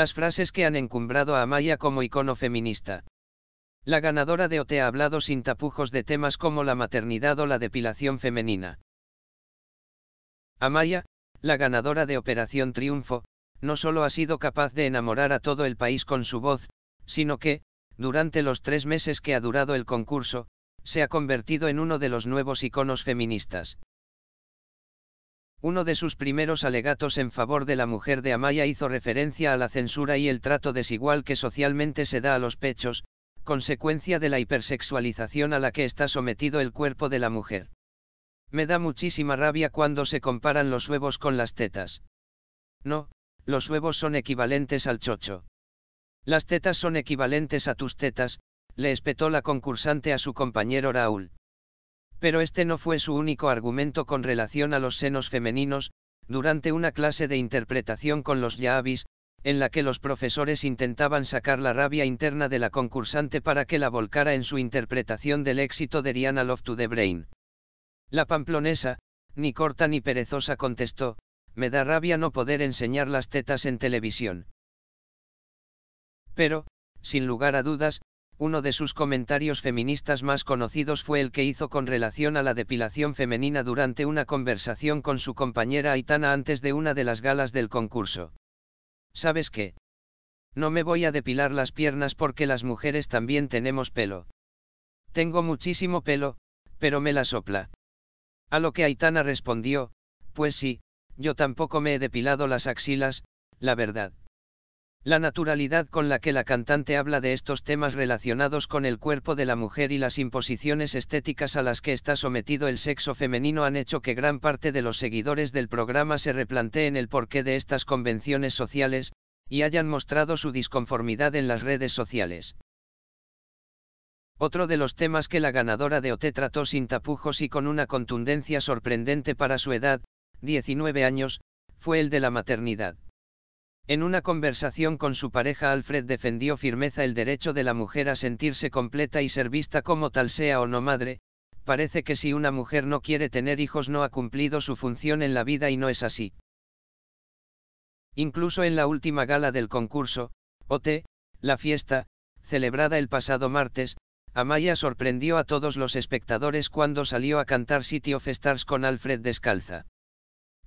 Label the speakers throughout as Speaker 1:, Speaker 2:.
Speaker 1: Las frases que han encumbrado a Amaya como icono feminista. La ganadora de Ote ha hablado sin tapujos de temas como la maternidad o la depilación femenina. Amaya, la ganadora de Operación Triunfo, no solo ha sido capaz de enamorar a todo el país con su voz, sino que, durante los tres meses que ha durado el concurso, se ha convertido en uno de los nuevos iconos feministas. Uno de sus primeros alegatos en favor de la mujer de Amaya hizo referencia a la censura y el trato desigual que socialmente se da a los pechos, consecuencia de la hipersexualización a la que está sometido el cuerpo de la mujer. Me da muchísima rabia cuando se comparan los huevos con las tetas. No, los huevos son equivalentes al chocho. Las tetas son equivalentes a tus tetas, le espetó la concursante a su compañero Raúl. Pero este no fue su único argumento con relación a los senos femeninos, durante una clase de interpretación con los Yahabis, en la que los profesores intentaban sacar la rabia interna de la concursante para que la volcara en su interpretación del éxito de Rihanna Love to the Brain. La pamplonesa, ni corta ni perezosa contestó, me da rabia no poder enseñar las tetas en televisión. Pero, sin lugar a dudas, uno de sus comentarios feministas más conocidos fue el que hizo con relación a la depilación femenina durante una conversación con su compañera Aitana antes de una de las galas del concurso. ¿Sabes qué? No me voy a depilar las piernas porque las mujeres también tenemos pelo. Tengo muchísimo pelo, pero me la sopla. A lo que Aitana respondió, pues sí, yo tampoco me he depilado las axilas, la verdad. La naturalidad con la que la cantante habla de estos temas relacionados con el cuerpo de la mujer y las imposiciones estéticas a las que está sometido el sexo femenino han hecho que gran parte de los seguidores del programa se replanteen el porqué de estas convenciones sociales, y hayan mostrado su disconformidad en las redes sociales. Otro de los temas que la ganadora de OT trató sin tapujos y con una contundencia sorprendente para su edad, 19 años, fue el de la maternidad. En una conversación con su pareja Alfred defendió firmeza el derecho de la mujer a sentirse completa y ser vista como tal sea o no madre, parece que si una mujer no quiere tener hijos no ha cumplido su función en la vida y no es así. Incluso en la última gala del concurso, OT, la fiesta, celebrada el pasado martes, Amaya sorprendió a todos los espectadores cuando salió a cantar City of Stars con Alfred Descalza.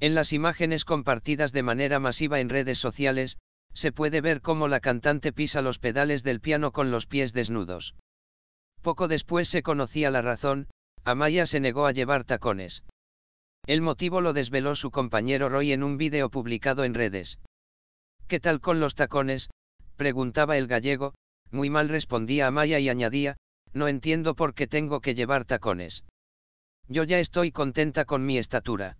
Speaker 1: En las imágenes compartidas de manera masiva en redes sociales, se puede ver cómo la cantante pisa los pedales del piano con los pies desnudos. Poco después se conocía la razón, Amaya se negó a llevar tacones. El motivo lo desveló su compañero Roy en un vídeo publicado en redes. ¿Qué tal con los tacones? preguntaba el gallego, muy mal respondía Amaya y añadía, no entiendo por qué tengo que llevar tacones. Yo ya estoy contenta con mi estatura.